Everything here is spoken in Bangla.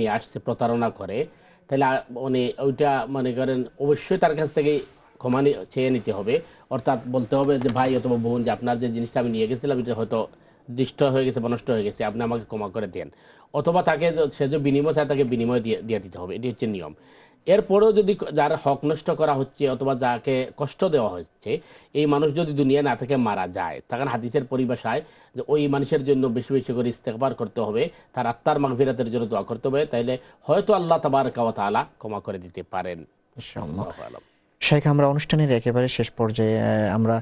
নিয়ে আসছে প্রতারণা করে তাহলে মানে ওইটা মনে করেন অবশ্যই তার কাছ থেকে ক্ষমা চেয়ে নিতে হবে অর্থাৎ বলতে হবে যে ভাই অথবা বোন যে আপনার যে জিনিসটা আমি নিয়ে গেছিলাম এটা হয়তো দৃষ্ট হয়ে গেছে বনষ্ট হয়ে গেছে আপনি আমাকে ক্ষমা করে দেন অথবা তাকে সে যে বিনিময় চায় তাকে বিনিময় দিয়ে দিয়ে দিতে হবে এটি হচ্ছে নিয়ম এরপরেও যদি যার হক নষ্ট করা হচ্ছে অথবা যাকে কষ্ট দেওয়া হচ্ছে এই মানুষ যদি দুনিয়া না থেকে মারা যায় তখন হাদিসের পরিভাষায় যে ওই মানুষের জন্য বেশি বেশি করে ইস্তেকবার করতে হবে তার আত্মার মাগফিরাতের জন্য দোয়া করতে হবে তাহলে হয়তো আল্লাহ তাবার তালা ক্ষমা করে দিতে পারেন শেখ আমরা অনুষ্ঠানের একেবারে শেষ পর্যায়ে আমরা